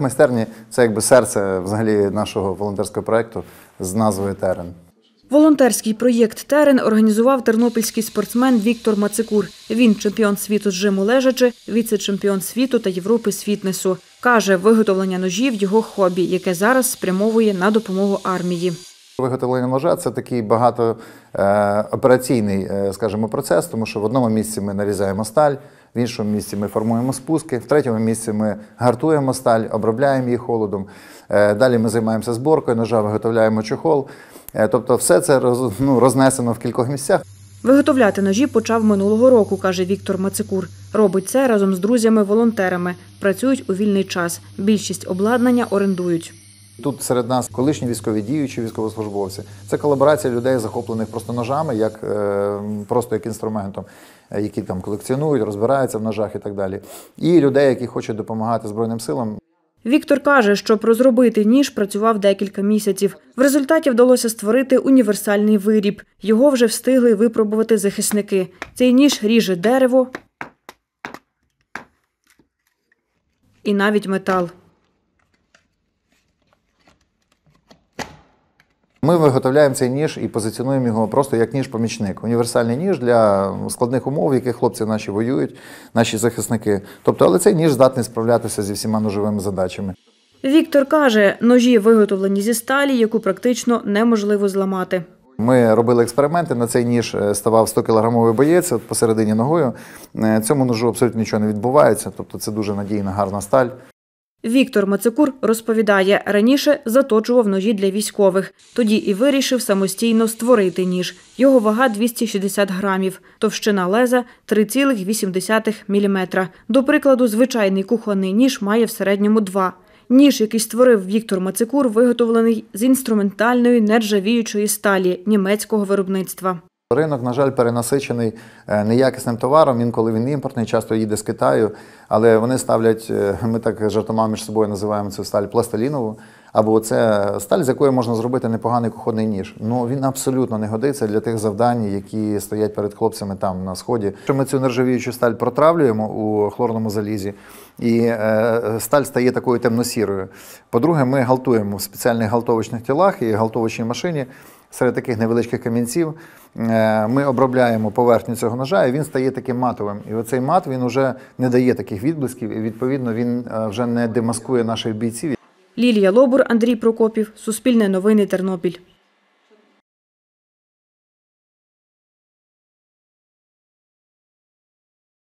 Майстерні це якби серце взагалі нашого волонтерського проєкту з назвою Терен. Волонтерський проєкт Терен організував тернопільський спортсмен Віктор Мацикур. Він чемпіон світу з жиму лежачи, віце-чемпіон світу та Європи з фітнесу. Каже, виготовлення ножів його хобі, яке зараз спрямовує на допомогу армії. Виготовлення ножа це такий багатоопераційний, е, е, скажімо, процес, тому що в одному місці ми нарізаємо сталь в іншому місці ми формуємо спуски, в третьому місці ми гартуємо сталь, обробляємо її холодом. Е, далі ми займаємося зборкою, ножа виготовляємо чохол. Е, тобто, все це ну, рознесено в кількох місцях. Виготовляти ножі почав минулого року, каже Віктор Мацикур. Робить це разом з друзями-волонтерами. Працюють у вільний час. Більшість обладнання орендують. Тут серед нас колишні військові діючі, військовослужбовці. Це колаборація людей, захоплених просто ножами, як е, просто як інструментом, е, які там колекціонують, розбираються в ножах і так далі. І людей, які хочуть допомагати збройним силам. Віктор каже, щоб розробити ніж, працював декілька місяців. В результаті вдалося створити універсальний виріб. Його вже встигли випробувати захисники. Цей ніж ріже дерево і навіть метал. Ми виготовляємо цей ніж і позиціонуємо його просто як ніж-помічник. Універсальний ніж для складних умов, в яких хлопці наші воюють, наші захисники. Тобто, але цей ніж здатний справлятися зі всіма ножовими задачами. Віктор каже, ножі виготовлені зі сталі, яку практично неможливо зламати. Ми робили експерименти. На цей ніж е, ставав 100 кілограмовий боєць посередині ногою. Е, цьому ножу абсолютно нічого не відбувається, тобто це дуже надійна, гарна сталь. Віктор Мацикур розповідає, раніше заточував ножі для військових. Тоді і вирішив самостійно створити ніж. Його вага 260 грамів, товщина леза 3,8 міліметра. До прикладу, звичайний кухонний ніж має в середньому два. Ніж, який створив Віктор Мацикур, виготовлений з інструментальної нержавіючої сталі німецького виробництва. Ринок, на жаль, перенасичений е, неякісним товаром. Інколи він імпортний, часто їде з Китаю, але вони ставлять, е, ми так жартома між собою називаємо цю сталь пластилінову. Або це сталь, з якої можна зробити непоганий кухонний ніж. Ну він абсолютно не годиться для тих завдань, які стоять перед хлопцями там на сході. Ми цю нержавіючу сталь протравлюємо у хлорному залізі, і е, сталь стає такою темно-сірою. По-друге, ми галтуємо в спеціальних галтовочних тілах і галтовочній машині серед таких невеличких камінців е, ми обробляємо поверхню цього ножа, і він стає таким матовим. І оцей мат він вже не дає таких відблисків, і відповідно він е, вже не демаскує наших бійців. Лілія Лобур, Андрій Прокопів, Суспільне новини, Тернопіль.